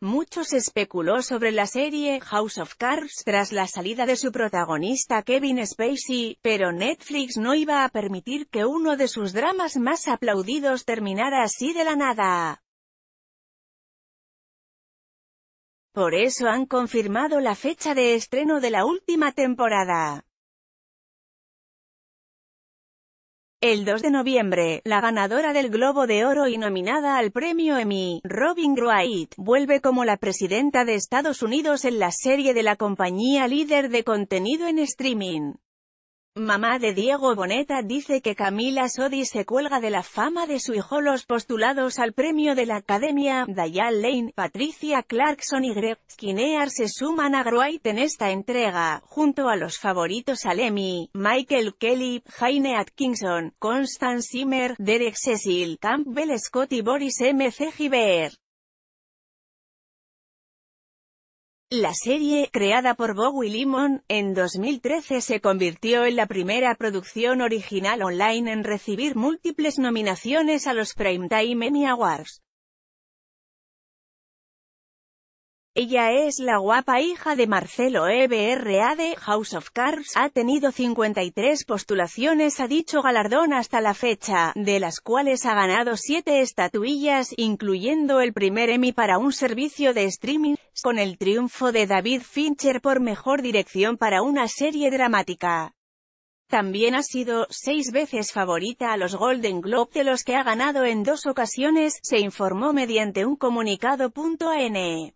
Muchos especuló sobre la serie House of Cards tras la salida de su protagonista Kevin Spacey, pero Netflix no iba a permitir que uno de sus dramas más aplaudidos terminara así de la nada. Por eso han confirmado la fecha de estreno de la última temporada. El 2 de noviembre, la ganadora del Globo de Oro y nominada al premio Emmy, Robin Wright, vuelve como la presidenta de Estados Unidos en la serie de la compañía líder de contenido en streaming. Mamá de Diego Boneta dice que Camila Sodi se cuelga de la fama de su hijo. Los postulados al premio de la Academia, Dayal Lane, Patricia Clarkson y Greg Skinner se suman a Wright en esta entrega, junto a los favoritos Alemi, Michael Kelly, Jaime Atkinson, Constance Zimmer, Derek Cecil, Campbell Scott y Boris M. C. Giver. La serie, creada por Bowie Limon, en 2013 se convirtió en la primera producción original online en recibir múltiples nominaciones a los Primetime Emmy Awards. Ella es la guapa hija de Marcelo EBRA de House of Cards. Ha tenido 53 postulaciones a dicho galardón hasta la fecha, de las cuales ha ganado 7 estatuillas, incluyendo el primer Emmy para un servicio de streaming, con el triunfo de David Fincher por mejor dirección para una serie dramática. También ha sido seis veces favorita a los Golden Globe de los que ha ganado en dos ocasiones, se informó mediante un comunicado.n.